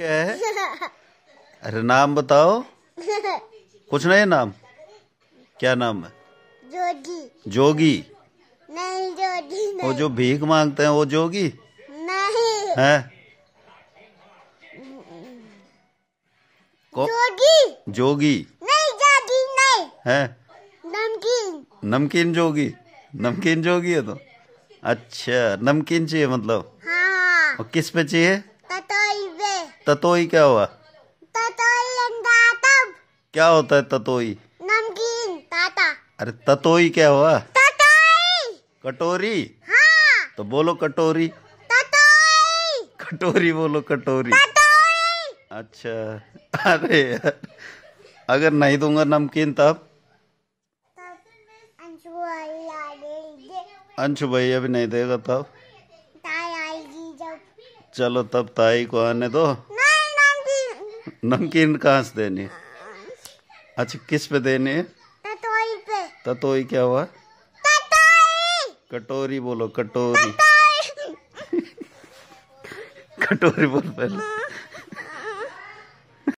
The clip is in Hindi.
क्या है अरे नाम बताओ कुछ नहीं नाम क्या नाम है जोगी जोगी नहीं जोगी नहीं। वो जो भीख मांगते हैं वो जोगी नहीं है को? जोगी जोगी नहीं जोगी नहीं है नमकीन नमकीन जोगी नमकीन जोगी है तो अच्छा नमकीन चाहिए मतलब हाँ। और किस पे चाहिए ततोई क्या हुआ ततोई तब क्या होता है ततोई नमकीन ताता अरे ततोई क्या हुआ ततोई कटोरी हाँ तो बोलो कटोरी ततोई कटोरी बोलो कटोरी ततोई अच्छा अरे अगर नहीं दूंगा नमकीन तब अंशु भाई अभी नहीं देगा तब चलो तब ताई को आने दो नमकीन कहाँ से देने अच्छा किस पे देने ततोई पे ततोई क्या हुआ ततोई कटोरी बोलो कटोरी कटोरी बोल पहले